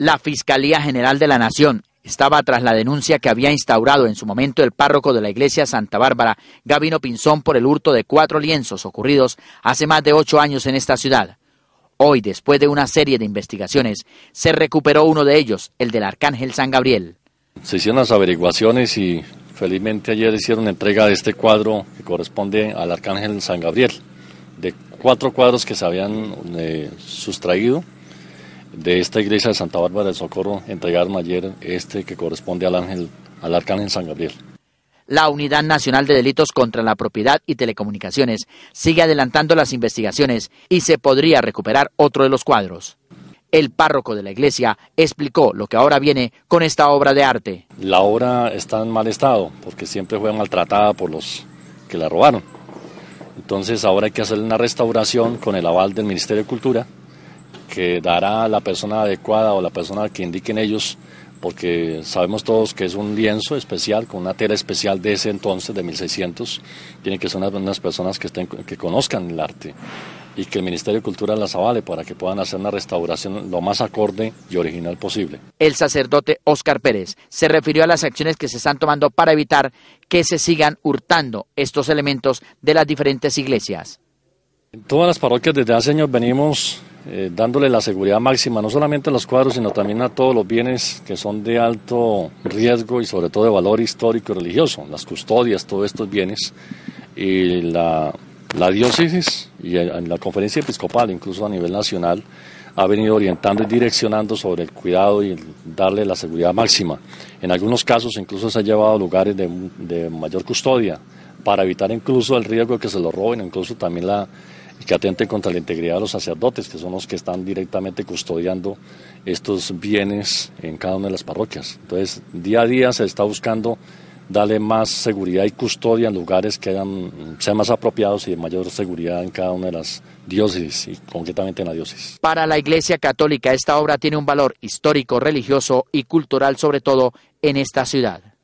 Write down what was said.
La Fiscalía General de la Nación estaba tras la denuncia que había instaurado en su momento el párroco de la iglesia Santa Bárbara, Gabino Pinzón, por el hurto de cuatro lienzos ocurridos hace más de ocho años en esta ciudad. Hoy, después de una serie de investigaciones, se recuperó uno de ellos, el del Arcángel San Gabriel. Se hicieron las averiguaciones y felizmente ayer hicieron entrega de este cuadro que corresponde al Arcángel San Gabriel, de cuatro cuadros que se habían eh, sustraído de esta iglesia de Santa Bárbara del Socorro entregaron ayer este que corresponde al ángel, al arcángel San Gabriel. La Unidad Nacional de Delitos contra la Propiedad y Telecomunicaciones sigue adelantando las investigaciones y se podría recuperar otro de los cuadros. El párroco de la iglesia explicó lo que ahora viene con esta obra de arte. La obra está en mal estado porque siempre fue maltratada por los que la robaron. Entonces ahora hay que hacer una restauración con el aval del Ministerio de Cultura que dará la persona adecuada o la persona que indiquen ellos, porque sabemos todos que es un lienzo especial, con una tela especial de ese entonces, de 1600. Tienen que ser unas, personas que, estén, que conozcan el arte y que el Ministerio de Cultura las avale para que puedan hacer una restauración lo más acorde y original posible. El sacerdote Oscar Pérez se refirió a las acciones que se están tomando para evitar que se sigan hurtando estos elementos de las diferentes iglesias. En todas las parroquias desde hace años venimos eh, dándole la seguridad máxima no solamente a los cuadros, sino también a todos los bienes que son de alto riesgo y sobre todo de valor histórico y religioso, las custodias, todos estos bienes, y la, la diócesis y la conferencia episcopal, incluso a nivel nacional, ha venido orientando y direccionando sobre el cuidado y darle la seguridad máxima. En algunos casos incluso se ha llevado a lugares de, de mayor custodia para evitar incluso el riesgo de que se lo roben, incluso también la y que atenten contra la integridad de los sacerdotes, que son los que están directamente custodiando estos bienes en cada una de las parroquias. Entonces, día a día se está buscando darle más seguridad y custodia en lugares que sean más apropiados y de mayor seguridad en cada una de las diócesis y concretamente en la diócesis. Para la Iglesia Católica esta obra tiene un valor histórico, religioso y cultural, sobre todo en esta ciudad.